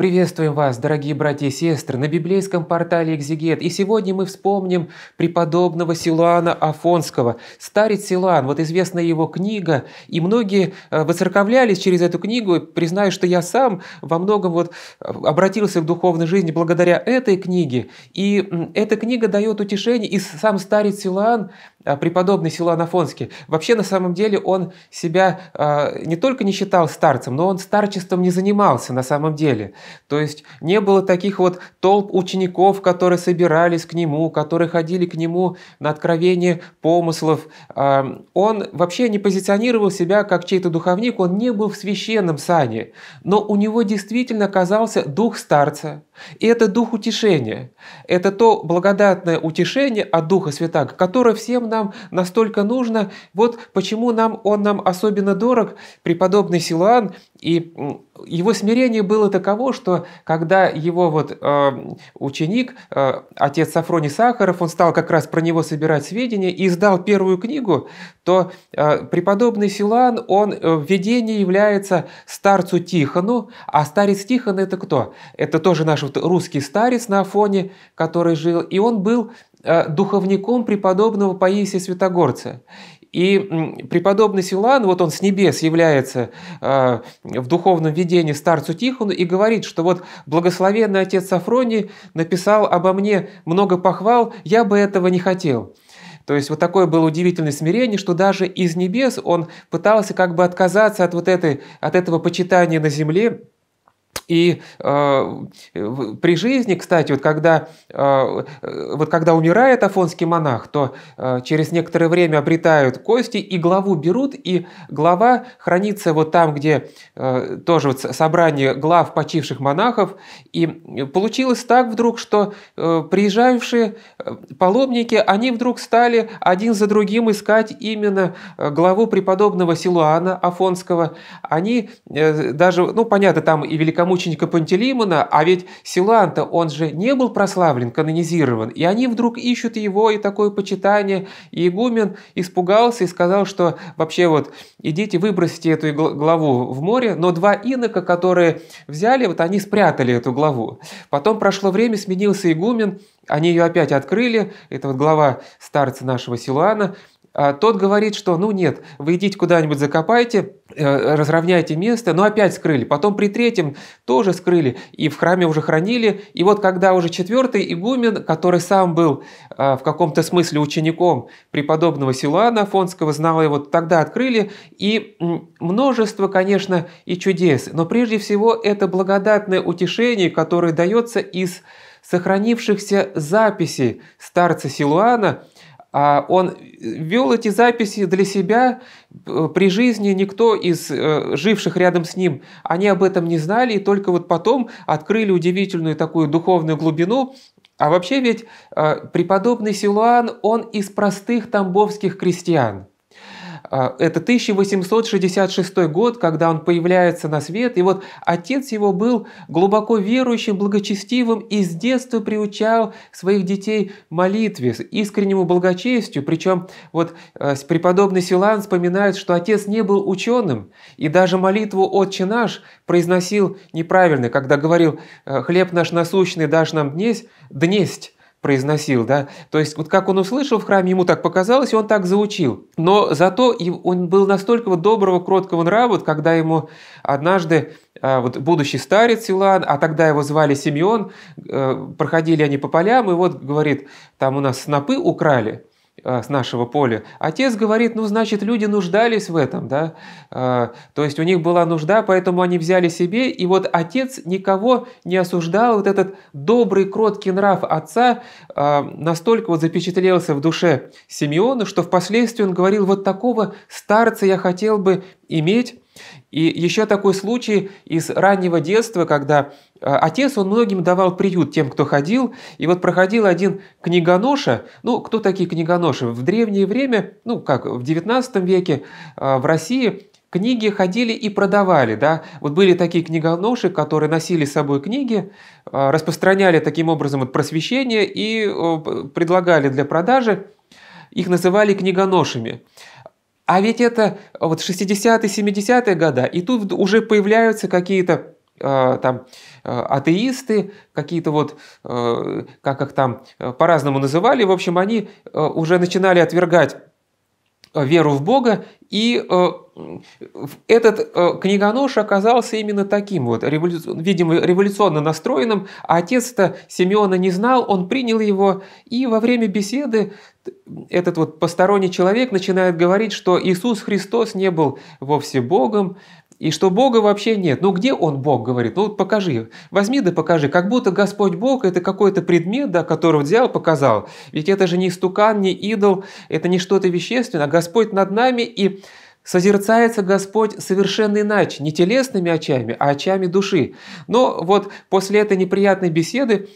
Приветствуем вас, дорогие братья и сестры, на библейском портале «Экзегет». И сегодня мы вспомним преподобного Силуана Афонского. Старец Силуан, вот известна его книга, и многие э, воцерковлялись через эту книгу. Признаю, что я сам во многом вот э, обратился в духовной жизни благодаря этой книге. И эта книга дает утешение, и сам старец Силуан а, преподобный Силуан Афонский, вообще на самом деле он себя а, не только не считал старцем, но он старчеством не занимался на самом деле. То есть не было таких вот толп учеников, которые собирались к нему, которые ходили к нему на откровение помыслов. А, он вообще не позиционировал себя как чей-то духовник, он не был в священном сане, но у него действительно оказался дух старца. И это дух утешения. Это то благодатное утешение от Духа Святаго, которое всем нам настолько нужно, вот почему нам он нам особенно дорог, преподобный Силуан, и его смирение было таково, что когда его вот э, ученик, э, отец Сафроний Сахаров, он стал как раз про него собирать сведения и издал первую книгу, то э, преподобный Силуан, он э, в видении является старцу Тихону, а старец Тихон это кто? Это тоже наш вот русский старец на Афоне, который жил, и он был Э, духовником преподобного Паисия Святогорца. И преподобный Силан, вот он с небес является э, в духовном видении старцу Тихону и говорит, что вот благословенный отец Сафроний написал обо мне много похвал, я бы этого не хотел. То есть вот такое было удивительное смирение, что даже из небес он пытался как бы отказаться от вот этой, от этого почитания на земле, и э, при жизни, кстати, вот когда, э, вот когда умирает афонский монах, то э, через некоторое время обретают кости и главу берут, и глава хранится вот там, где э, тоже вот собрание глав почивших монахов. И получилось так вдруг, что э, приезжавшие э, паломники, они вдруг стали один за другим искать именно э, главу преподобного Силуана Афонского. Они э, даже, ну понятно, там и великолепно великомученика Пантелеймона, а ведь Силанта, он же не был прославлен, канонизирован, и они вдруг ищут его и такое почитание, и игумен испугался и сказал, что вообще вот идите выбросите эту главу в море, но два инока, которые взяли, вот они спрятали эту главу. Потом прошло время, сменился игумен, они ее опять открыли, это вот глава старца нашего Силуана, а тот говорит, что ну нет, вы идите куда-нибудь закопайте, э, разровняйте место, но опять скрыли. Потом при третьем тоже скрыли, и в храме уже хранили. И вот когда уже четвертый игумен, который сам был э, в каком-то смысле учеником преподобного Силуана Афонского, знал его, тогда открыли. И множество, конечно, и чудес. Но прежде всего это благодатное утешение, которое дается из сохранившихся записей старца Силуана – а он вел эти записи для себя. Э, при жизни никто из э, живших рядом с ним, они об этом не знали, и только вот потом открыли удивительную такую духовную глубину. А вообще ведь э, преподобный Силуан, он из простых тамбовских крестьян – а, это 1866 год, когда он появляется на свет. И вот отец его был глубоко верующим, благочестивым и с детства приучал своих детей молитве, искреннему благочестию. Причем вот э, преподобный Силан вспоминает, что отец не был ученым и даже молитву «Отче наш» произносил неправильно, когда говорил «Э, «Хлеб наш насущный дашь нам днесь», «днесть» произносил, да. То есть вот как он услышал в храме, ему так показалось, и он так заучил. Но зато он был настолько вот доброго, кроткого нрава, вот когда ему однажды а, вот будущий старец Илан, а тогда его звали Симеон, э, проходили они по полям, и вот, говорит, там у нас снопы украли, а, с нашего поля. Отец говорит, ну, значит, люди нуждались в этом, да, а, то есть у них была нужда, поэтому они взяли себе, и вот отец никого не осуждал, вот этот добрый, кроткий нрав отца а, настолько вот запечатлелся в душе Симеона, что впоследствии он говорил, вот такого старца я хотел бы иметь, и еще такой случай из раннего детства, когда э, отец, он многим давал приют тем, кто ходил, и вот проходил один книгоноша, ну, кто такие книгоноши? В древнее время, ну, как в 19 веке э, в России книги ходили и продавали, да, вот были такие книгоноши, которые носили с собой книги, э, распространяли таким образом просвещение и предлагали для продажи, их называли книгоношами. А ведь это а, вот 60-е, 70-е года, и тут уже появляются какие-то а, там а, атеисты, какие-то вот, как их там по-разному называли, в общем, они уже начинали отвергать Э, веру в Бога, и э, этот э, книгонож оказался именно таким вот, видимо, революционно настроенным, а отец-то Симеона не знал, он принял его, и во время беседы этот вот посторонний человек начинает говорить, что Иисус Христос не был вовсе Богом, и что Бога вообще нет. Ну где он Бог, говорит? Ну вот покажи, возьми да покажи. Как будто Господь Бог – это какой-то предмет, да, которого взял, показал. Ведь это же не стукан, не идол, это не что-то вещественное, а Господь над нами и Созерцается Господь совершенно иначе, не телесными очами, а очами души. Но вот после этой неприятной беседы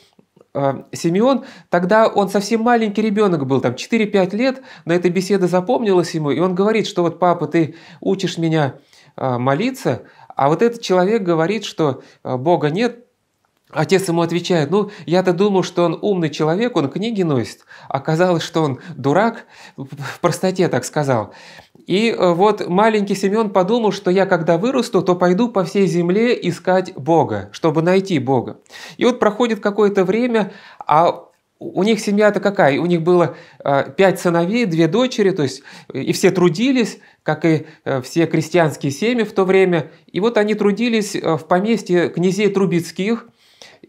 э, Симеон, тогда он совсем маленький ребенок был, там 4-5 лет, но эта беседа запомнилась ему, и он говорит, что вот папа, ты учишь меня Э, молиться, а вот этот человек говорит, что э, Бога нет, Отец ему отвечает, ну, я-то думал, что он умный человек, он книги носит. Оказалось, что он дурак, в простоте так сказал. И э, вот маленький Семен подумал, что я когда вырасту, то пойду по всей земле искать Бога, чтобы найти Бога. И вот проходит какое-то время, а у них семья-то какая? У них было а, пять сыновей, две дочери, то есть э, и все трудились, как и э, все крестьянские семьи в то время. И вот они трудились э, в поместье князей Трубецких,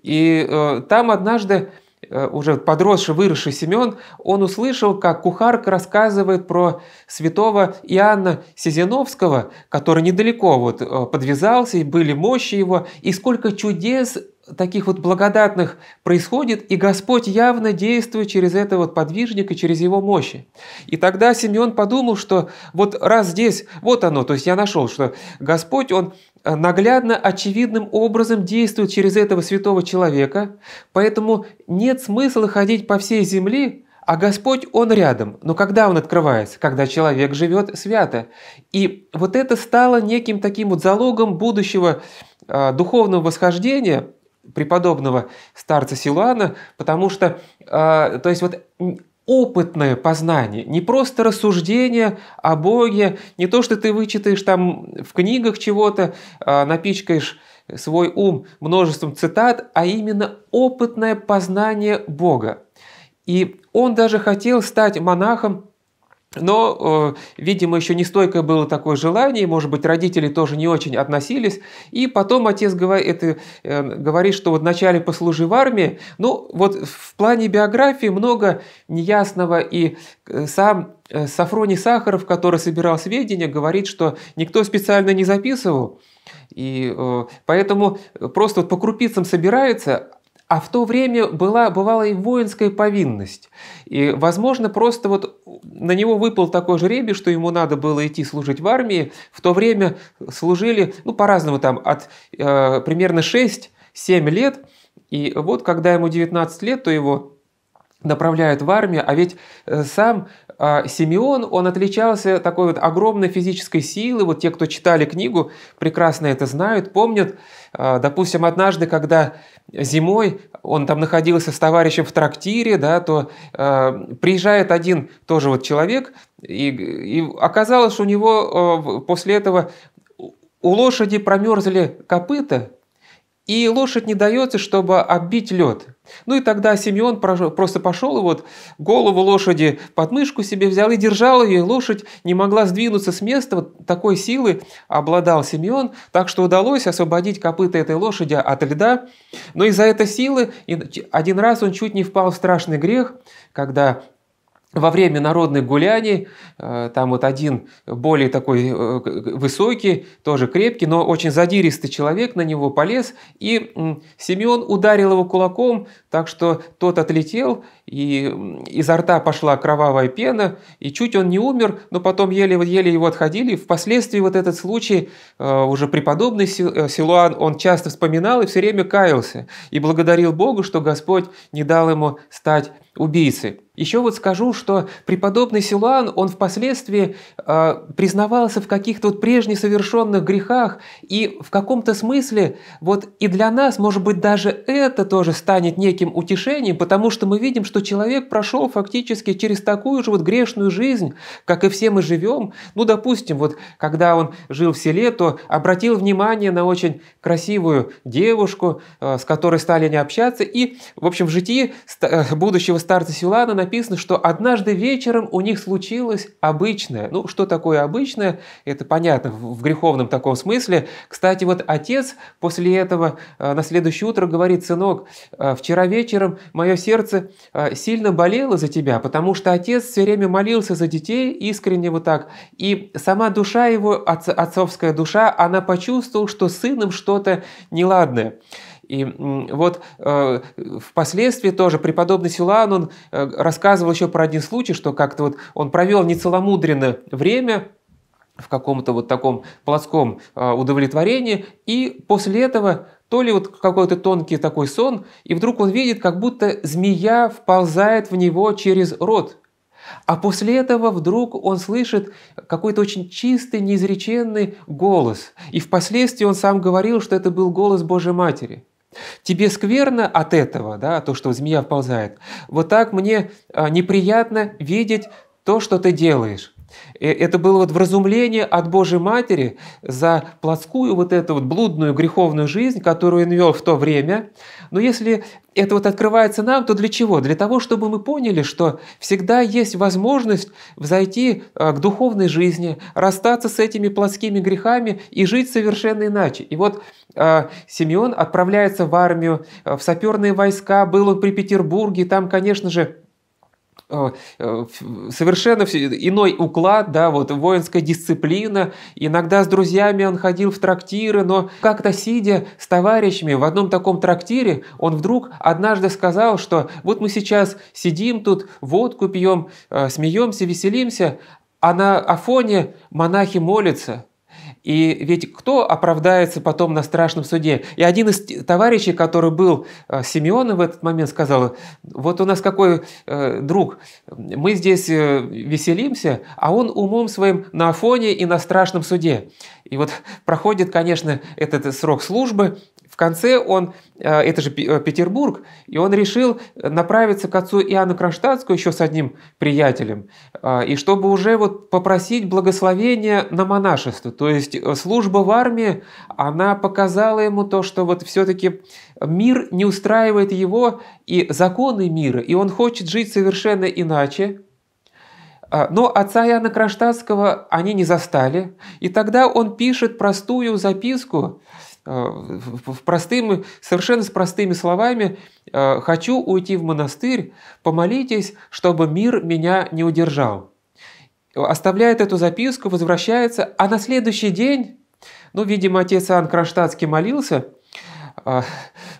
и там однажды уже подросший, выросший Семен, он услышал, как кухарка рассказывает про святого Иоанна Сизиновского, который недалеко вот подвязался, и были мощи его, и сколько чудес таких вот благодатных происходит, и Господь явно действует через этого подвижника, через его мощи. И тогда Симеон подумал, что вот раз здесь, вот оно, то есть я нашел, что Господь, Он э, наглядно, очевидным образом действует через этого святого человека, поэтому нет смысла ходить по всей земле, а Господь, Он рядом. Но когда Он открывается? Когда человек живет свято. И вот это стало неким таким вот залогом будущего э, духовного восхождения – преподобного старца Силуана, потому что, э, то есть вот опытное познание, не просто рассуждение о Боге, не то, что ты вычитаешь там в книгах чего-то, э, напичкаешь свой ум множеством цитат, а именно опытное познание Бога. И он даже хотел стать монахом но, э, видимо, еще нестойкое было такое желание, может быть, родители тоже не очень относились. И потом отец говорит, это, э, говорит что вот вначале послужи в армии. Ну, вот в плане биографии много неясного, и э, сам Сафроний Сахаров, который собирал сведения, говорит, что никто специально не записывал. И поэтому просто вот по крупицам собирается, а в то время была, бывала и воинская повинность. И, возможно, просто вот на него выпал такой жребий, что ему надо было идти служить в армии. В то время служили, ну, по-разному там, от э, примерно 6-7 лет. И вот, когда ему 19 лет, то его направляют в армию, а ведь э, сам а Симеон, он отличался такой вот огромной физической силой. Вот те, кто читали книгу, прекрасно это знают, помнят. А, допустим, однажды, когда зимой он там находился с товарищем в трактире, да, то э, приезжает один тоже вот человек, и, и оказалось, что у него э, после этого у лошади промерзли копыта, и лошадь не дается, чтобы оббить лед. Ну и тогда Симеон просто пошел и вот голову лошади под мышку себе взял и держал ее, и лошадь не могла сдвинуться с места, вот такой силы обладал Симеон, так что удалось освободить копыта этой лошади от льда, но из-за этой силы один раз он чуть не впал в страшный грех, когда во время народных гуляний, э, там вот один более такой э, высокий, тоже крепкий, но очень задиристый человек на него полез, и Симеон ударил его кулаком, так что тот отлетел, и изо рта пошла кровавая пена, и чуть он не умер, но потом еле-еле его отходили. Впоследствии вот этот случай э, уже преподобный э, Силуан, он часто вспоминал и все время каялся, и благодарил Богу, что Господь не дал ему стать убийцей. Еще вот скажу, что преподобный Силуан, он впоследствии э, признавался в каких-то вот прежних совершенных грехах, и в каком-то смысле вот и для нас, может быть, даже это тоже станет неким утешением, потому что мы видим, что человек прошел фактически через такую же вот грешную жизнь, как и все мы живем. Ну, допустим, вот когда он жил в селе, то обратил внимание на очень красивую девушку, э, с которой стали не общаться. И, в общем, в житии э, будущего старца Силана написано, что однажды вечером у них случилось обычное. Ну, что такое обычное? Это понятно в греховном таком смысле. Кстати, вот отец после этого э, на следующее утро говорит, сынок, вчера вечером мое сердце сильно болела за тебя, потому что отец все время молился за детей, искренне вот так. И сама душа его, отцовская душа, она почувствовала, что с сыном что-то неладное. И вот э, впоследствии тоже преподобный Силан, он э, рассказывал еще про один случай, что как-то вот он провел нецеломудренно время, в каком-то вот таком плотском э, удовлетворении, и после этого то ли вот какой-то тонкий такой сон, и вдруг он видит, как будто змея вползает в него через рот. А после этого вдруг он слышит какой-то очень чистый, неизреченный голос. И впоследствии он сам говорил, что это был голос Божьей Матери. Тебе скверно от этого, да, то, что змея вползает. Вот так мне а, неприятно видеть то, что ты делаешь. Э, это было вот вразумление от Божьей Матери за плотскую вот эту вот блудную греховную жизнь, которую он вел в то время. Но если это вот открывается нам, то для чего? Для того, чтобы мы поняли, что всегда есть возможность взойти а, к духовной жизни, расстаться с этими плотскими грехами и жить совершенно иначе. И вот а, Симеон отправляется в армию, а, в саперные войска, был он при Петербурге, там, конечно же, Э, э, совершенно иной уклад, да, вот воинская дисциплина. Иногда с друзьями он ходил в трактиры, но как-то сидя с товарищами в одном таком трактире, он вдруг однажды сказал, что вот мы сейчас сидим тут, водку пьем, э, смеемся, веселимся, а на Афоне монахи молятся – и ведь кто оправдается потом на страшном суде? И один из товарищей, который был э, Симеоном в этот момент, сказал, вот у нас какой э, друг, мы здесь э, веселимся, а он умом своим на Афоне и на страшном суде. И вот проходит, конечно, этот срок службы, в конце он, э, это же э, Петербург, и он решил э, направиться к отцу Иоанну Кронштадтскому еще с одним приятелем, и чтобы уже вот попросить благословения на монашество. То есть служба в армии, она показала ему то, что вот все-таки мир не устраивает его и законы мира, и он хочет жить совершенно иначе, но отца Иоанна Кронштадтского они не застали, и тогда он пишет простую записку, Э, простыми совершенно с простыми словами э, «хочу уйти в монастырь, помолитесь, чтобы мир меня не удержал». Оставляет эту записку, возвращается, а на следующий день, ну, видимо, отец Иоанн Кронштадтский молился, а,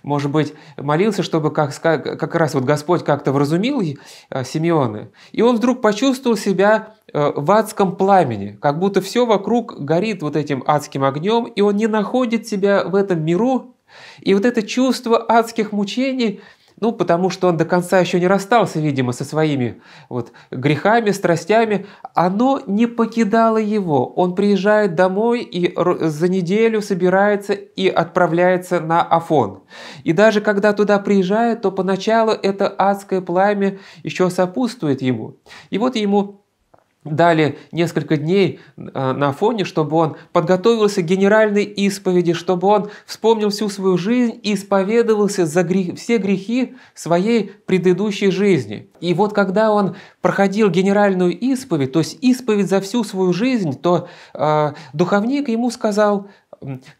может быть, молился, чтобы как, как раз вот Господь как-то вразумил э, Симеона. И он вдруг почувствовал себя э, в адском пламени, как будто все вокруг горит вот этим адским огнем, и он не находит себя в этом миру. И вот это чувство адских мучений – ну, потому что он до конца еще не расстался, видимо, со своими вот грехами, страстями. Оно не покидало его. Он приезжает домой и за неделю собирается и отправляется на Афон. И даже когда туда приезжает, то поначалу это адское пламя еще сопутствует ему. И вот ему дали несколько дней а, на фоне, чтобы он подготовился к генеральной исповеди, чтобы он вспомнил всю свою жизнь и исповедовался за грех, все грехи своей предыдущей жизни. И вот когда он проходил генеральную исповедь, то есть исповедь за всю свою жизнь, то э, духовник ему сказал,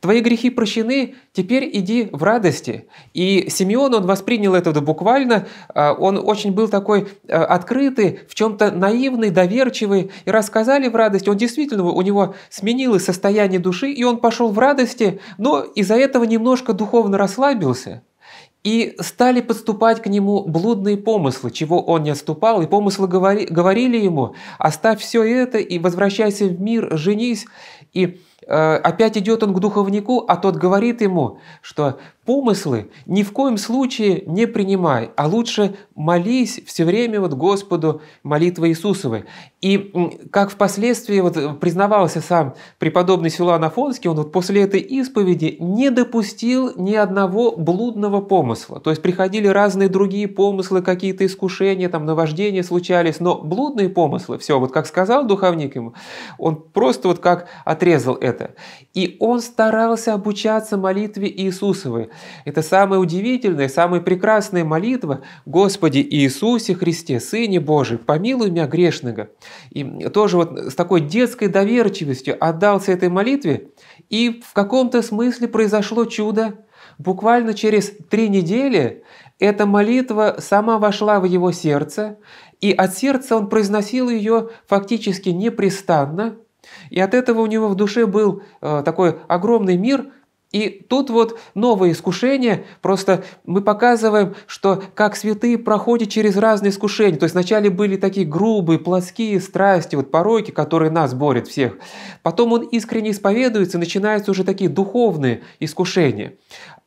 твои грехи прощены, теперь иди в радости. И Симеон, он воспринял это буквально, а, он очень был такой а, открытый, в чем-то наивный, доверчивый, и рассказали в радости, он действительно, у него сменилось состояние души, и он пошел в радости, но из-за этого немножко духовно расслабился. И стали подступать к нему блудные помыслы, чего он не отступал, и помыслы говори, говорили ему, оставь все это и возвращайся в мир, женись. И Э, опять идет он к духовнику, а тот говорит ему, что помыслы ни в коем случае не принимай, а лучше молись все время вот Господу молитвы Иисусовой. И как впоследствии вот признавался сам преподобный Силуан Афонский, он вот после этой исповеди не допустил ни одного блудного помысла. То есть приходили разные другие помыслы, какие-то искушения, там наваждения случались, но блудные помыслы, все, вот как сказал духовник ему, он просто вот как отрезал это. И он старался обучаться молитве Иисусовой. Это самая удивительная, самая прекрасная молитва «Господи Иисусе Христе, Сыне Божий, помилуй меня грешного». И тоже вот с такой детской доверчивостью отдался этой молитве, и в каком-то смысле произошло чудо. Буквально через три недели эта молитва сама вошла в его сердце, и от сердца он произносил ее фактически непрестанно, и от этого у него в душе был э, такой огромный мир, и тут вот новое искушение, просто мы показываем, что как святые проходят через разные искушения. То есть вначале были такие грубые, плоские страсти, вот пороки, которые нас борят всех. Потом он искренне исповедуется, начинаются уже такие духовные искушения.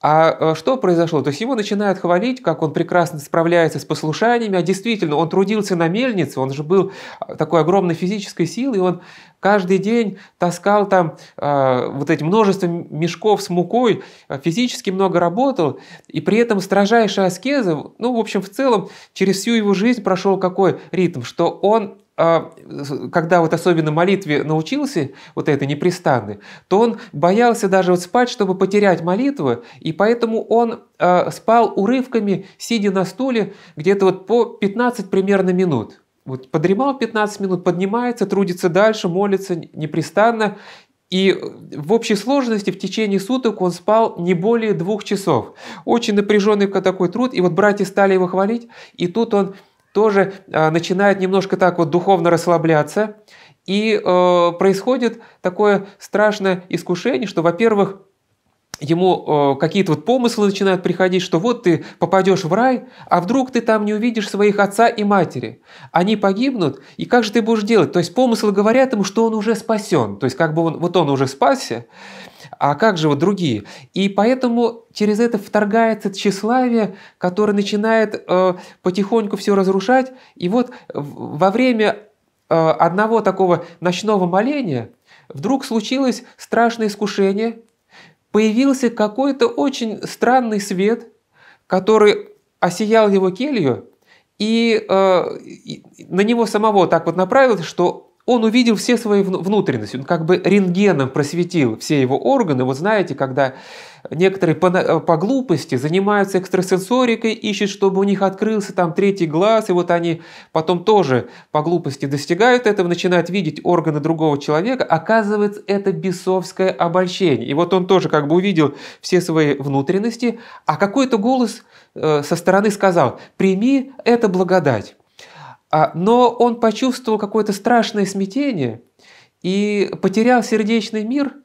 А э, что произошло? То есть его начинают хвалить, как он прекрасно справляется с послушаниями, а действительно он трудился на мельнице, он же был э, такой огромной физической силой, и он Каждый день таскал там э, вот эти множество мешков с мукой, а, физически много работал, и при этом строжайшая аскеза, ну, в общем, в целом, через всю его жизнь прошел какой ритм, что он а, когда вот особенно молитве научился вот этой непрестанной, то он боялся даже вот спать, чтобы потерять молитву, и поэтому он спал урывками, сидя на стуле, где-то вот по 15 примерно минут. Вот подремал 15 минут, поднимается, трудится дальше, молится непрестанно. И э, в общей сложности в течение суток он спал не более двух часов. Очень напряженный такой труд. И вот братья стали его хвалить. И тут он тоже э, начинает немножко так вот духовно расслабляться. И э, происходит такое страшное искушение, что, во-первых, ему э, какие-то вот помыслы начинают приходить, что вот ты попадешь в рай, а вдруг ты там не увидишь своих отца и матери. Они погибнут, и как же ты будешь делать? То есть помыслы говорят ему, что он уже спасен. То есть как бы он, вот он уже спасся, а как же вот другие? И поэтому через это вторгается тщеславие, которое начинает э, потихоньку все разрушать. И вот во время э, одного такого ночного моления вдруг случилось страшное искушение – появился какой-то очень странный свет, который осиял его келью, и, э, на него самого так вот направился, что он увидел все свои внутренности, он как бы рентгеном просветил все его органы. Вот знаете, когда некоторые по, по глупости занимаются экстрасенсорикой, ищут, чтобы у них открылся там третий глаз, и вот они потом тоже по глупости достигают этого, начинают видеть органы другого человека. Оказывается, это бесовское обольщение. И вот он тоже как бы увидел все свои внутренности, а какой-то голос э, со стороны сказал «прими это благодать». А, но он почувствовал какое-то страшное смятение и потерял сердечный мир –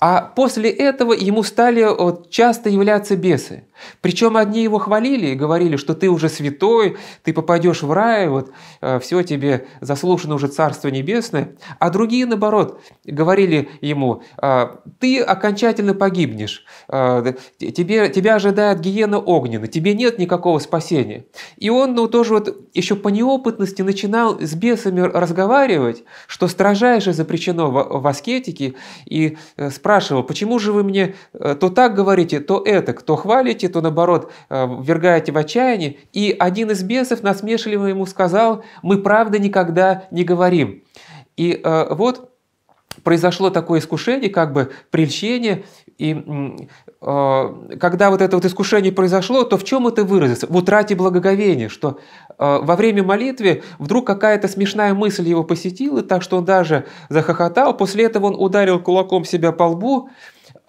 а после этого ему стали вот, э, часто являться бесы. Причем одни его хвалили и говорили, что ты уже святой, ты попадешь в рай, вот э, все тебе заслужено уже Царство Небесное. А другие, наоборот, говорили ему, «Э, ты окончательно погибнешь, тебе, тебя ожидает гиена огненная, тебе нет никакого спасения. И он ну, тоже вот еще по неопытности начинал с бесами разговаривать, что строжайше запрещено в, в аскетике, и спрашивал, спрашивал, почему же вы мне э, то так говорите, то это, кто хвалите, то наоборот ввергаете э, в отчаяние. И один из бесов насмешливо ему сказал, мы правда никогда не говорим. И э, вот произошло такое искушение, как бы прельщение, и э, когда вот это вот искушение произошло, то в чем это выразится? В утрате благоговения, что э, во время молитвы вдруг какая-то смешная мысль его посетила, так что он даже захохотал, после этого он ударил кулаком себя по лбу,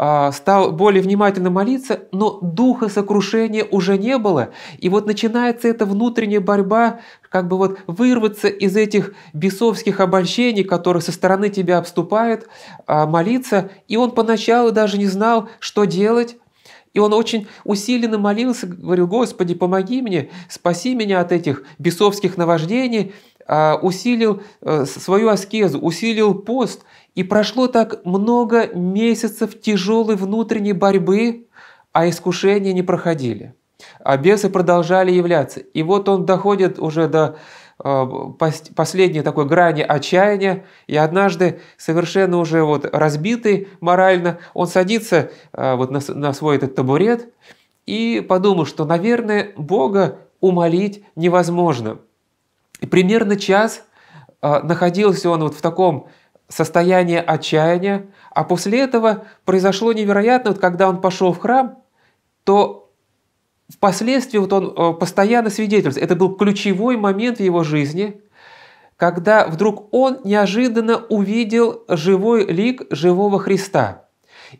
а, стал более внимательно молиться, но духа сокрушения уже не было. И вот начинается эта внутренняя борьба, как бы вот вырваться из этих бесовских обольщений, которые со стороны тебя обступают, а, молиться. И он поначалу даже не знал, что делать. И он очень усиленно молился, говорил, «Господи, помоги мне, спаси меня от этих бесовских наваждений», а, усилил э, свою аскезу, усилил пост – и прошло так много месяцев тяжелой внутренней борьбы, а искушения не проходили. А бесы продолжали являться. И вот он доходит уже до э, последней такой грани отчаяния, и однажды совершенно уже вот разбитый морально, он садится э, вот на, свой этот табурет и подумал, что, наверное, Бога умолить невозможно. И примерно час э, находился он вот в таком состояние отчаяния, а после этого произошло невероятное. вот когда он пошел в храм, то впоследствии вот он э, постоянно свидетельствует. Это был ключевой момент в его жизни, когда вдруг он неожиданно увидел живой лик живого Христа.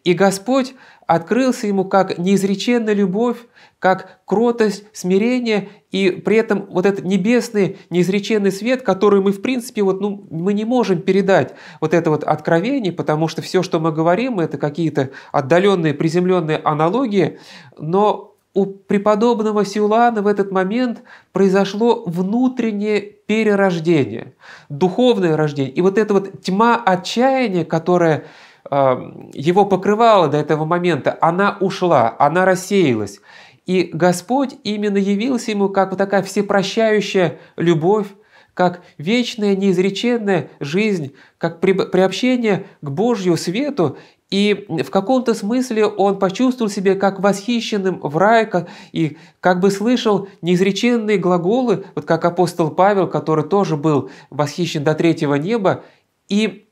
И Господь открылся ему как неизреченная любовь, как кротость, смирение, и при этом вот этот небесный, неизреченный свет, который мы, в принципе, вот, ну, мы не можем передать вот это вот откровение, потому что все, что мы говорим, это какие-то отдаленные, приземленные аналогии, но у преподобного Сиулана в этот момент произошло внутреннее перерождение, духовное рождение. И вот эта вот тьма отчаяния, которая его покрывала до этого момента, она ушла, она рассеялась. И Господь именно явился ему как вот такая всепрощающая любовь, как вечная неизреченная жизнь, как приобщение к Божью свету. И в каком-то смысле он почувствовал себя как восхищенным в рай, как, и как бы слышал неизреченные глаголы, вот как апостол Павел, который тоже был восхищен до третьего неба. И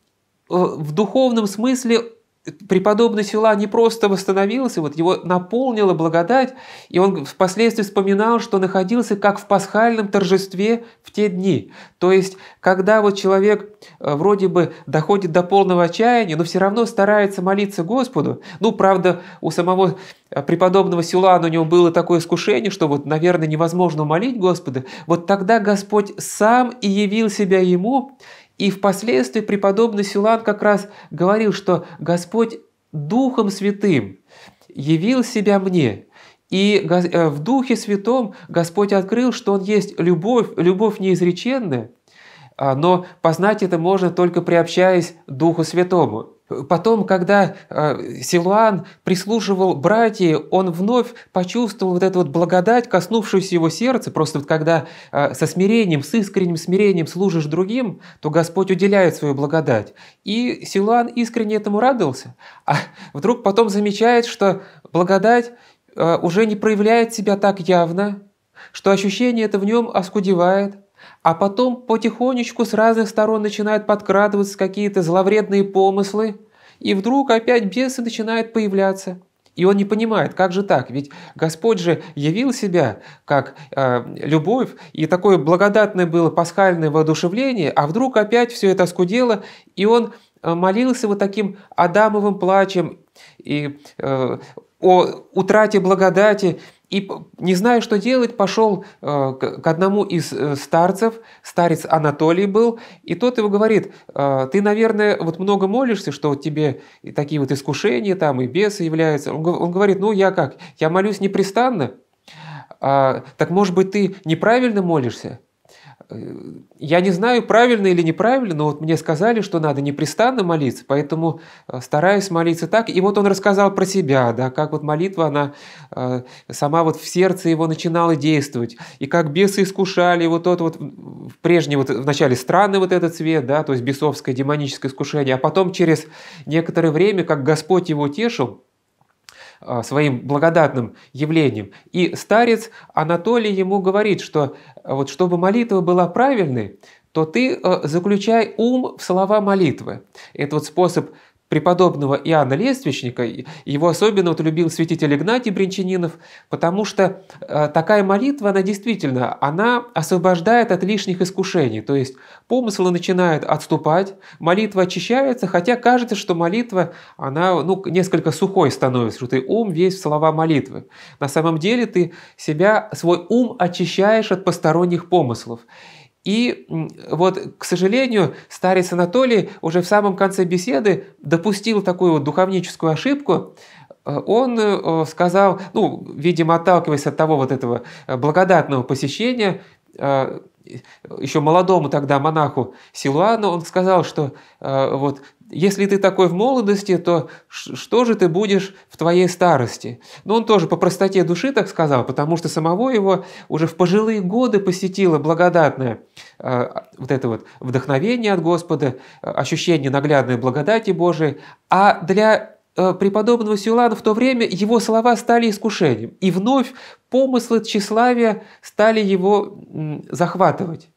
Э, в духовном смысле преподобный Сила не просто восстановился, вот его наполнила благодать, и он впоследствии вспоминал, что находился как в пасхальном торжестве в те дни. То есть, когда вот человек э, вроде бы доходит до полного отчаяния, но все равно старается молиться Господу. Ну, правда, у самого э, преподобного Силана у него было такое искушение, что вот, наверное, невозможно молить Господа. Вот тогда Господь сам и явил себя ему, и впоследствии преподобный Силан как раз говорил, что Господь Духом Святым явил себя мне. И э, в Духе Святом Господь открыл, что Он есть любовь, любовь неизреченная, а, но познать это можно только приобщаясь Духу Святому. Потом, когда э, Силуан прислуживал братье, он вновь почувствовал вот эту вот благодать, коснувшуюся его сердца. Просто вот когда э, со смирением, с искренним смирением служишь другим, то Господь уделяет свою благодать. И Силуан искренне этому радовался. А вдруг потом замечает, что благодать э, уже не проявляет себя так явно, что ощущение это в нем оскудевает – а потом потихонечку с разных сторон начинают подкрадываться какие-то зловредные помыслы, и вдруг опять бесы начинают появляться. И он не понимает, как же так, ведь Господь же явил себя как э, любовь, и такое благодатное было пасхальное воодушевление, а вдруг опять все это скудело, и он э, молился вот таким адамовым плачем и э, о утрате благодати, и, не зная, что делать, пошел э, к одному из э, старцев, старец Анатолий был, и тот его говорит, «Э, ты, наверное, вот много молишься, что тебе такие вот искушения там и бесы являются. Он говорит, ну я как, я молюсь непрестанно, а, так может быть ты неправильно молишься? Я не знаю, правильно или неправильно, но вот мне сказали, что надо непрестанно молиться, поэтому э, стараюсь молиться так. И вот он рассказал про себя, да, как вот молитва, она э, сама вот в сердце его начинала действовать, и как бесы искушали, вот тот вот в прежний, вот вначале странный вот этот цвет, да, то есть бесовское, демоническое искушение, а потом через некоторое время, как Господь его утешил, а, своим благодатным явлением. И старец Анатолий ему говорит, что а, вот чтобы молитва была правильной, то ты а, заключай ум в слова молитвы. Это вот способ преподобного Иоанна Лествичника, его особенно вот любил святитель Игнатий Бринчанинов, потому что э, такая молитва, она действительно, она освобождает от лишних искушений, то есть помыслы начинают отступать, молитва очищается, хотя кажется, что молитва, она ну, несколько сухой становится, что ты ум весь в слова молитвы. На самом деле ты себя, свой ум очищаешь от посторонних помыслов. И вот, к сожалению, старец Анатолий уже в самом конце беседы допустил такую вот духовническую ошибку. Э, он э, сказал, ну, видимо, отталкиваясь от того вот этого э, благодатного посещения, еще молодому тогда монаху Силуану, он сказал, что э, вот если ты такой в молодости, то что же ты будешь в твоей старости? Но он тоже по простоте души так сказал, потому что самого его уже в пожилые годы посетило благодатное э, вот это вот вдохновение от Господа, э, ощущение наглядной благодати Божией. А для Э, преподобного Силана в то время его слова стали искушением, и вновь помыслы тщеславия стали его захватывать.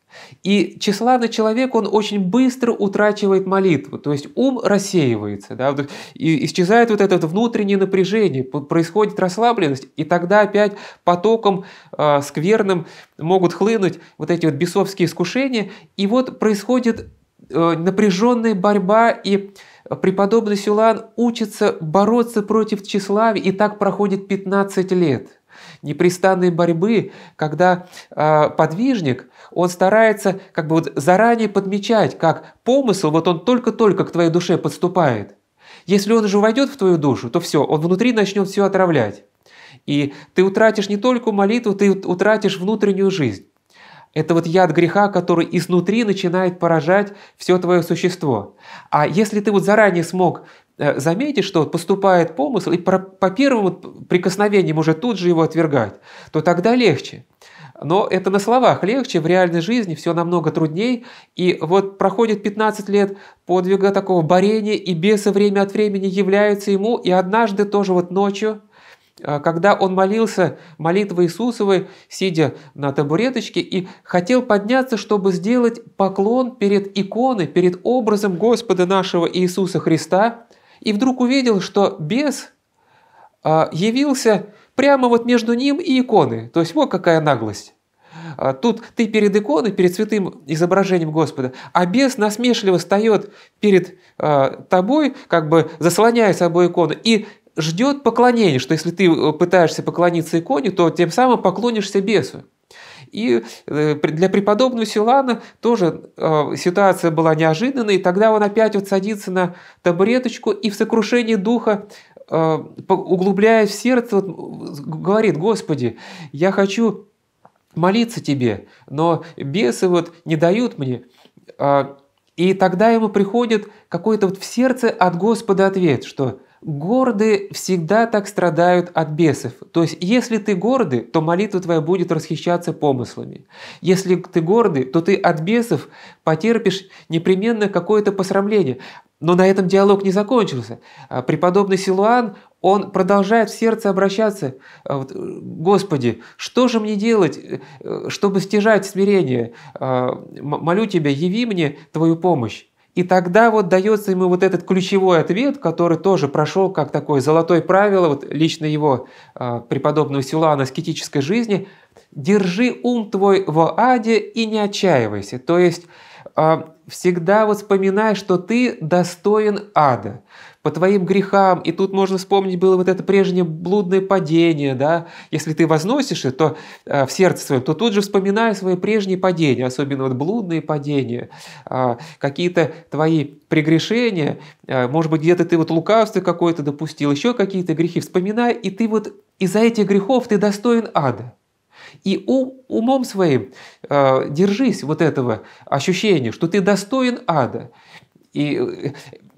И тщеславный человек, он очень быстро утрачивает молитву, то есть ум рассеивается, да, и исчезает вот это внутреннее напряжение, происходит расслабленность, и тогда опять потоком э, скверным могут хлынуть вот эти вот бесовские искушения, и вот происходит э, напряженная борьба и преподобный Силан учится бороться против тщеславия, и так проходит 15 лет – непрестанной борьбы, когда э, подвижник, он старается как бы вот заранее подмечать, как помысл, вот он только-только к твоей душе подступает. Если он же войдет в твою душу, то все, он внутри начнет все отравлять. И ты утратишь не только молитву, ты утратишь внутреннюю жизнь. Это вот яд греха, который изнутри начинает поражать все твое существо. А если ты вот заранее смог э, заметить, что поступает помысл, и по первому прикосновению уже тут же его отвергать, то тогда легче. Но это на словах легче, в реальной жизни все намного трудней. И вот проходит 15 лет подвига такого борения, и бесы время от времени являются ему, и однажды тоже вот ночью – а, когда он молился молитвы Иисусовой, сидя на табуреточке, и хотел подняться, чтобы сделать поклон перед иконой, перед образом Господа нашего Иисуса Христа, и вдруг увидел, что бес а, явился прямо вот между ним и иконой. То есть вот какая наглость. А, тут ты перед иконой, перед святым изображением Господа, а бес насмешливо встает перед тобой, как бы заслоняя собой икону, и ждет поклонение, что если ты э, пытаешься поклониться иконе, то тем самым поклонишься бесу. И э, для преподобного Силана тоже э, ситуация была неожиданной, и тогда он опять вот садится на табуреточку и в сокрушении духа углубляясь в сердце, вот, говорит, «Господи, я хочу молиться Тебе, но бесы вот не дают мне». А, и тогда ему приходит какой-то вот в сердце от Господа ответ, что – Горды всегда так страдают от бесов. То есть, если ты горды, то молитва твоя будет расхищаться помыслами. Если ты горды, то ты от бесов потерпишь непременно какое-то посрамление. Но на этом диалог не закончился. А, преподобный Силуан, он продолжает в сердце обращаться, а, «Господи, что же мне делать, э, э, чтобы стяжать смирение? А, молю Тебя, яви мне Твою помощь». И тогда вот дается ему вот этот ключевой ответ, который тоже прошел как такое золотое правило, вот лично его а, преподобного на скетической жизни, «Держи ум твой в аде и не отчаивайся». То есть а, всегда вот вспоминай, что ты достоин ада, по твоим грехам. И тут можно вспомнить было вот это прежнее блудное падение, да. Если ты возносишь это то, э, в сердце своем, то тут же вспоминай свои прежние падения, особенно вот блудные падения, а, какие-то твои прегрешения, а, может быть, где-то ты вот лукавство какое-то допустил, еще какие-то грехи, вспоминай, и ты вот из-за этих грехов ты достоин ада. И ум, умом своим э, держись вот этого ощущения, что ты достоин ада. И э,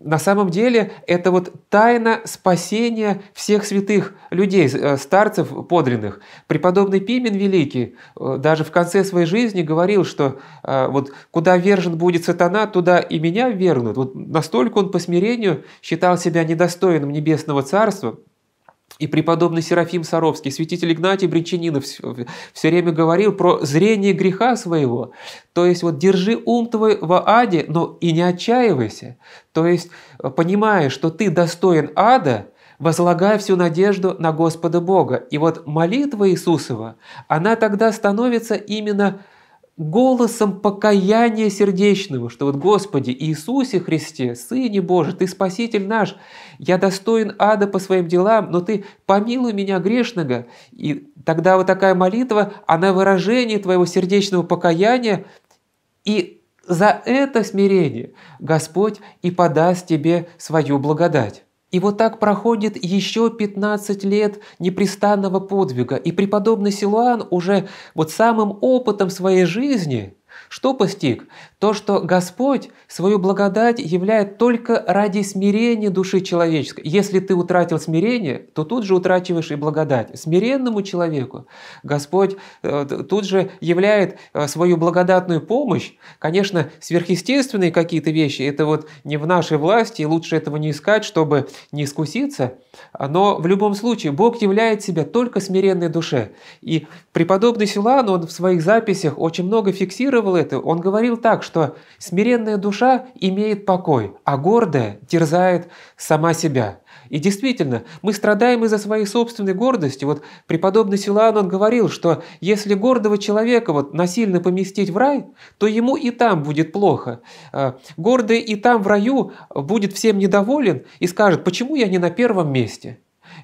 на самом деле это вот тайна спасения всех святых людей, э, старцев подлинных. Преподобный Пимен Великий э, даже в конце своей жизни говорил, что э, вот куда вержен будет сатана, туда и меня вернут. Вот настолько он по смирению считал себя недостойным небесного царства – и преподобный Серафим Саровский, святитель Игнатий Бричининов все, все время говорил про зрение греха своего. То есть вот держи ум твой в аде, но и не отчаивайся. То есть э, понимая, что ты достоин ада, возлагая всю надежду на Господа Бога. И вот молитва Иисусова, она тогда становится именно голосом покаяния сердечного, что вот Господи Иисусе Христе, Сыне Божий, Ты Спаситель наш, я достоин ада по своим делам, но Ты помилуй меня грешного. И тогда вот такая молитва, она а выражение Твоего сердечного покаяния, и за это смирение Господь и подаст тебе свою благодать. И вот так проходит еще 15 лет непрестанного подвига, и преподобный Силуан уже вот самым опытом своей жизни – что постиг? То, что Господь свою благодать являет только ради смирения души человеческой. Если ты утратил смирение, то тут же утрачиваешь и благодать. Смиренному человеку Господь э, тут же являет э, свою благодатную помощь. Конечно, сверхъестественные какие-то вещи, это вот не в нашей власти, и лучше этого не искать, чтобы не искуситься. Но в любом случае Бог являет себя только смиренной душе. И преподобный Силан, он в своих записях очень много фиксировал описывал это, он говорил так, что смиренная душа имеет покой, а гордая терзает сама себя. И действительно, мы страдаем из-за своей собственной гордости. Вот преподобный Силуан, он говорил, что если гордого человека вот насильно поместить в рай, то ему и там будет плохо. А, гордый и там в раю будет всем недоволен и скажет, почему я не на первом месте?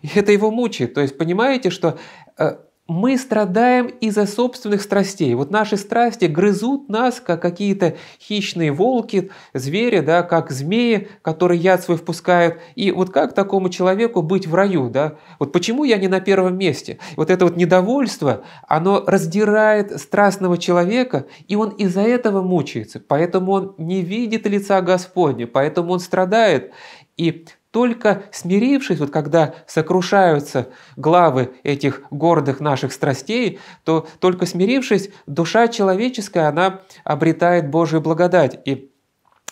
И это его мучает. То есть понимаете, что э, мы страдаем из-за собственных страстей. Вот наши страсти грызут нас, как какие-то хищные волки, звери, да, как змеи, которые яд свой впускают. И вот как такому человеку быть в раю, да? Вот почему я не на первом месте? Вот это вот недовольство, оно раздирает страстного человека, и он из-за этого мучается. Поэтому он не видит лица Господня, поэтому он страдает. И только смирившись, вот когда сокрушаются главы этих гордых наших страстей, то только смирившись, душа человеческая, она обретает Божью благодать. И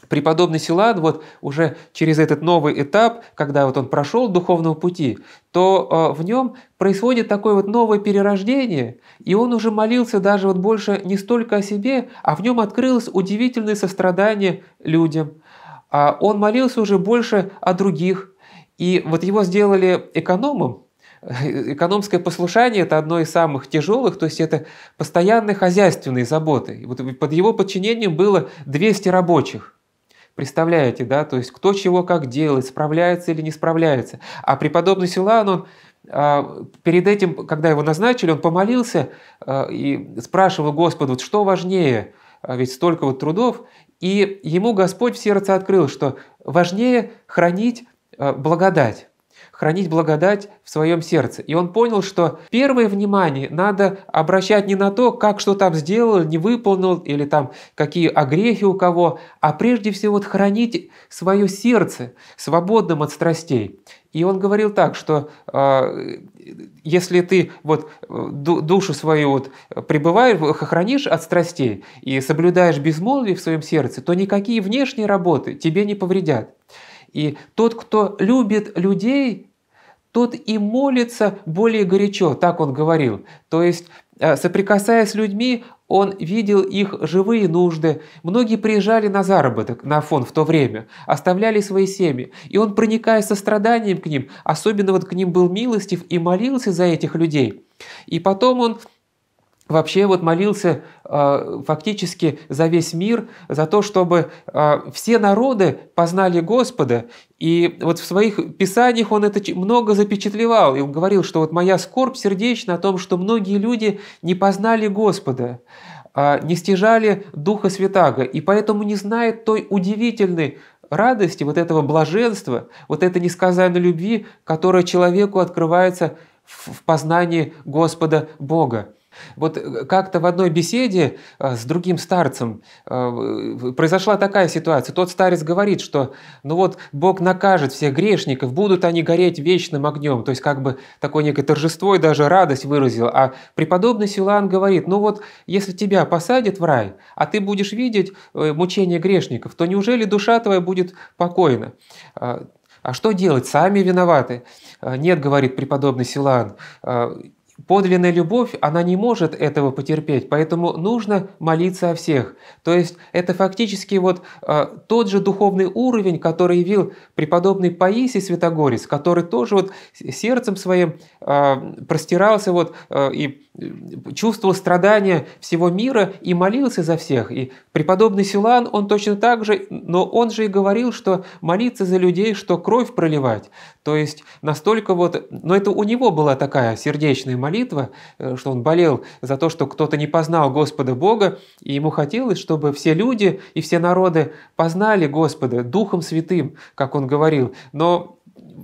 преподобный Силан вот уже через этот новый этап, когда вот он прошел духовного пути, то э, в нем происходит такое вот новое перерождение, и он уже молился даже вот больше не столько о себе, а в нем открылось удивительное сострадание людям – а он молился уже больше о других. И вот его сделали экономом. Э, экономское послушание – это одно из самых тяжелых, то есть это постоянные хозяйственные заботы. вот под его подчинением было 200 рабочих. Представляете, да, то есть кто чего как делает, справляется или не справляется. А преподобный Силан, он а, перед этим, когда его назначили, он помолился э, и спрашивал Господа, вот что важнее, а ведь столько вот трудов. И ему Господь в сердце открыл, что важнее хранить э, благодать хранить благодать в своем сердце. И он понял, что первое внимание надо обращать не на то, как что там сделал, не выполнил, или там какие огрехи у кого, а прежде всего вот хранить свое сердце свободным от страстей. И он говорил так, что э, если ты вот душу свою вот пребываешь, хранишь от страстей и соблюдаешь безмолвие в своем сердце, то никакие внешние работы тебе не повредят. И тот, кто любит людей, тот и молится более горячо, так он говорил. То есть, а, соприкасаясь с людьми, он видел их живые нужды. Многие приезжали на заработок, на фон в то время, оставляли свои семьи. И он, проникая состраданием к ним, особенно вот к ним был милостив и молился за этих людей. И потом он вообще вот молился а, фактически за весь мир, за то, чтобы а, все народы познали Господа. И вот в своих писаниях он это много запечатлевал. И он говорил, что вот моя скорбь сердечна о том, что многие люди не познали Господа а, не стяжали Духа Святаго, и поэтому не знает той удивительной радости, вот этого блаженства, вот этой несказанной любви, которая человеку открывается в познании Господа Бога. Вот э, как-то в одной беседе э, с другим старцем э, произошла такая ситуация. Тот старец говорит, что ну вот Бог накажет всех грешников, будут они гореть вечным огнем. То есть как бы такое некое торжество и даже радость выразил. А преподобный Силан говорит, ну вот если тебя посадят в рай, а ты будешь видеть мучение грешников, то неужели душа твоя будет покойна? А, «А что делать? Сами виноваты. Нет, говорит преподобный Силан, Подлинная любовь, она не может этого потерпеть, поэтому нужно молиться о всех. То есть это фактически вот э, тот же духовный уровень, который явил преподобный Паисий Святогорец, который тоже вот сердцем своим э, простирался вот, а, э, и чувствовал страдания всего мира и молился за всех. И преподобный Силан, он точно так же, но он же и говорил, что молиться за людей, что кровь проливать. То есть настолько вот, но это у него была такая сердечная молитва, молитва, э, что он болел за то, что кто-то не познал Господа Бога, и ему хотелось, чтобы все люди и все народы познали Господа Духом Святым, как он говорил. Но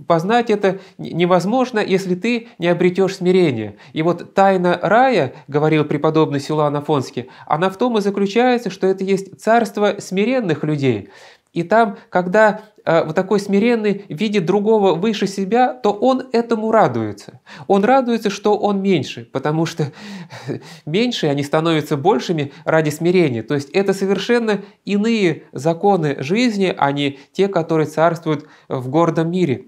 познать это невозможно, если ты не обретешь смирение. И вот тайна рая, говорил преподобный Силуан Афонский, она в том и заключается, что это есть царство смиренных людей. И там, когда Э, вот такой смиренный видит другого выше себя, то он этому радуется. Он радуется, что он меньше, потому что меньше они становятся большими ради смирения. То есть это совершенно иные законы жизни, а не те, которые царствуют в гордом мире.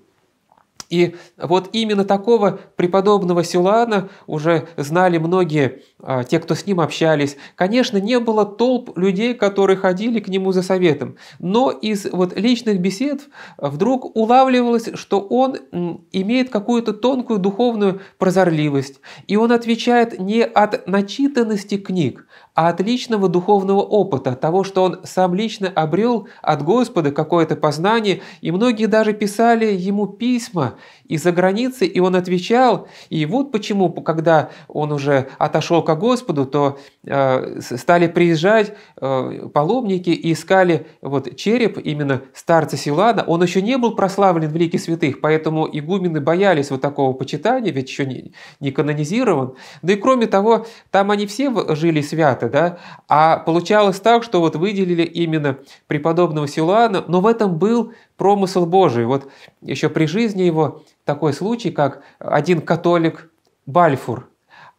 И вот именно такого преподобного Силана уже знали многие, а, те, кто с ним общались. Конечно, не было толп людей, которые ходили к нему за советом, но из вот личных бесед вдруг улавливалось, что он имеет какую-то тонкую духовную прозорливость, и он отвечает не от начитанности книг, а отличного духовного опыта, того, что он сам лично обрел от Господа какое-то познание, и многие даже писали ему письма из-за границы, и он отвечал. И вот почему, когда он уже отошел к Господу, то э, стали приезжать э, паломники и искали вот череп именно старца Силана. Он еще не был прославлен в лике святых, поэтому игумены боялись вот такого почитания, ведь еще не, не канонизирован. Да и кроме того, там они все жили свято, брата, да, а получалось так, что вот выделили именно преподобного Силуана, но в этом был промысел Божий. Вот еще при жизни его такой случай, как один католик Бальфур,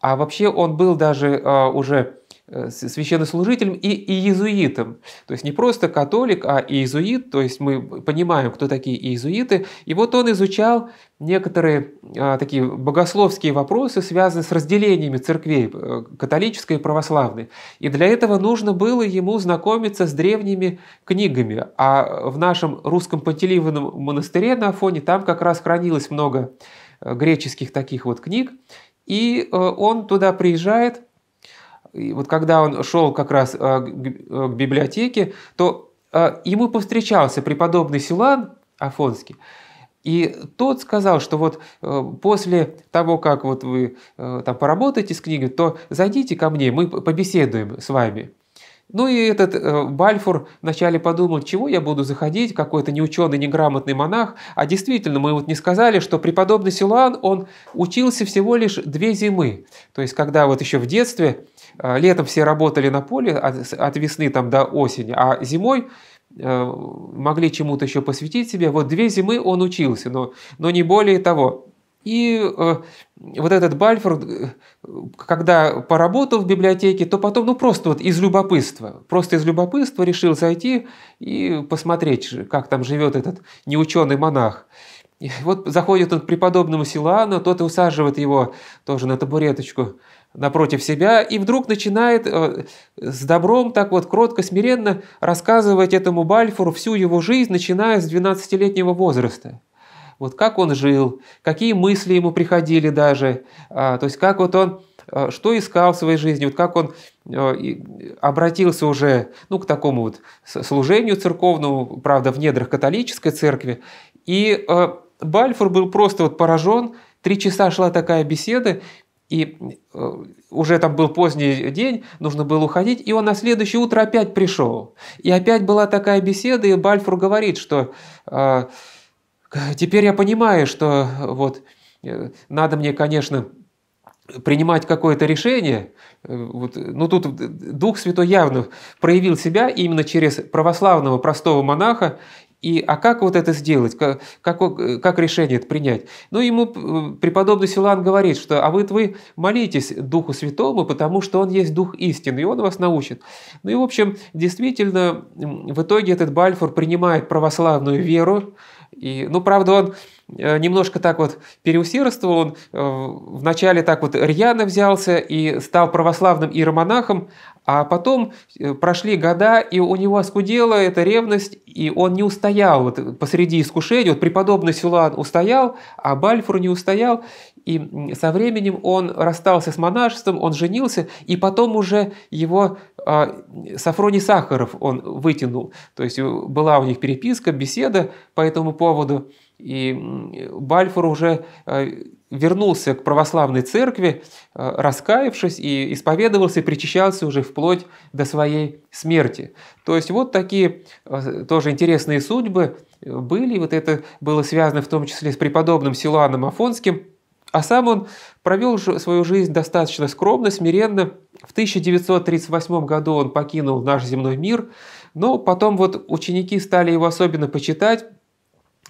а вообще он был даже а, уже Э, священнослужителем и иезуитом. То есть не просто католик, а иезуит, то есть мы понимаем, кто такие иезуиты. И вот он изучал некоторые а, такие богословские вопросы, связанные с разделениями церквей, э, католической и православной. И для этого нужно было ему знакомиться с древними книгами. А в нашем русском Пантелеевном монастыре на Афоне там как раз хранилось много э, греческих таких вот книг. И он туда приезжает – и вот когда он шел как раз э, э, к библиотеке, то э, ему повстречался преподобный Силан Афонский, и тот сказал, что вот после того, как вот вы там поработаете с книгой, то зайдите ко мне, мы побеседуем с вами. Ну и этот э, Бальфур вначале подумал, чего я буду заходить, какой-то неученый, неграмотный монах. А действительно, мы вот не сказали, что преподобный Силуан, он учился всего лишь две зимы. То есть, когда вот еще в детстве, э, летом все работали на поле от, от весны там до осени, а зимой э, могли чему-то еще посвятить себе. Вот две зимы он учился, но, но не более того. И э, вот этот Бальфор, э, когда поработал в библиотеке, то потом, ну просто вот из любопытства, просто из любопытства решил зайти и посмотреть, как там живет этот неученый монах. И вот заходит он к преподобному Силану, тот и усаживает его тоже на табуреточку напротив себя, и вдруг начинает э, с добром, так вот кротко, смиренно рассказывать этому Бальфору всю его жизнь, начиная с 12-летнего возраста вот как он жил, какие мысли ему приходили даже, а, то есть как вот он, а, что искал в своей жизни, вот как он а, обратился уже ну, к такому вот служению церковному, правда, в недрах католической церкви. И Бальфур был просто вот поражен, три часа шла такая беседа, и уже там был поздний день, нужно было уходить, и он на следующее утро опять пришел. И опять была такая беседа, и Бальфур говорит, что Теперь я понимаю, что э, вот э, надо мне, конечно, принимать какое-то решение. Э, вот, ну тут Дух Святой явно проявил себя именно через православного простого монаха. И, а как вот это сделать? Как, как, как решение это принять? Ну, ему преподобный Силан говорит, что «а вот вы молитесь Духу Святому, потому что Он есть Дух истины, и Он вас научит». Ну и, в общем, действительно, в итоге этот Бальфор принимает православную веру, и, ну, правда, он э, немножко так вот переусердствовал, он э, вначале так вот рьяно взялся и стал православным иеромонахом, а потом э, прошли года, и у него оскудела эта ревность, и он не устоял вот посреди искушений. Вот преподобный Силуан устоял, а Бальфур не устоял, и со временем он расстался с монашеством, он женился, и потом уже его а, Сафроний Сахаров он вытянул. То есть э, была у них переписка, беседа по этому поводу. И Бальфур уже э, вернулся к православной церкви, э, раскаявшись и исповедовался, и причащался уже вплоть до своей смерти. То есть вот такие тоже интересные судьбы были. Вот это было связано в том числе с преподобным Силуаном Афонским – а сам он провел свою жизнь достаточно скромно, смиренно. В 1938 году он покинул наш земной мир, но потом вот ученики стали его особенно почитать,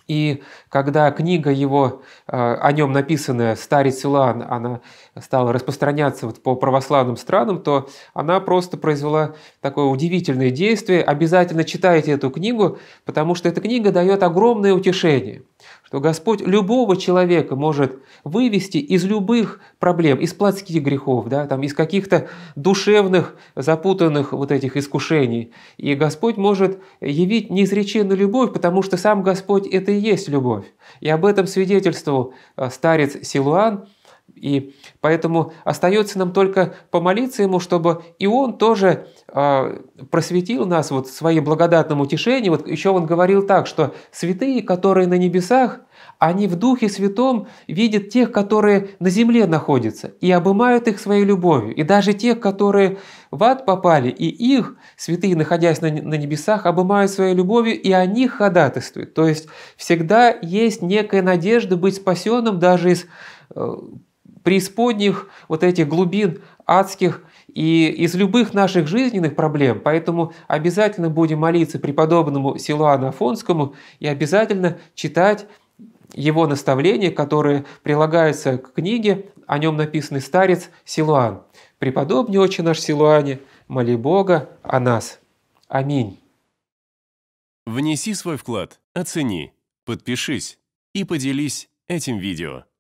и когда книга его, э, о нем написанная «Старец Илан», она стала распространяться вот по православным странам, то она просто произвела такое удивительное действие. Обязательно читайте эту книгу, потому что эта книга дает огромное утешение – что Господь любого человека может вывести из любых проблем, из плотских грехов, да, там, из каких-то душевных, запутанных вот этих искушений. И Господь может явить неизреченную любовь, потому что сам Господь – это и есть любовь. И об этом свидетельствовал э, старец Силуан – и поэтому остается нам только помолиться Ему, чтобы и Он тоже а, просветил нас вот своим благодатным утешением. Вот еще Он говорил так, что святые, которые на небесах, они в Духе Святом видят тех, которые на земле находятся, и обымают их своей любовью. И даже тех, которые в ад попали, и их, святые, находясь на, на небесах, обымают своей любовью, и о них ходатайствуют. То есть всегда есть некая надежда быть спасенным даже из э, преисподних вот этих глубин адских и из любых наших жизненных проблем. Поэтому обязательно будем молиться преподобному Силуану Афонскому и обязательно читать его наставления, которые прилагаются к книге, о нем написанный старец Силуан. Преподобный очень наш Силуане, моли Бога о нас. Аминь. Внеси свой вклад, оцени, подпишись и поделись этим видео.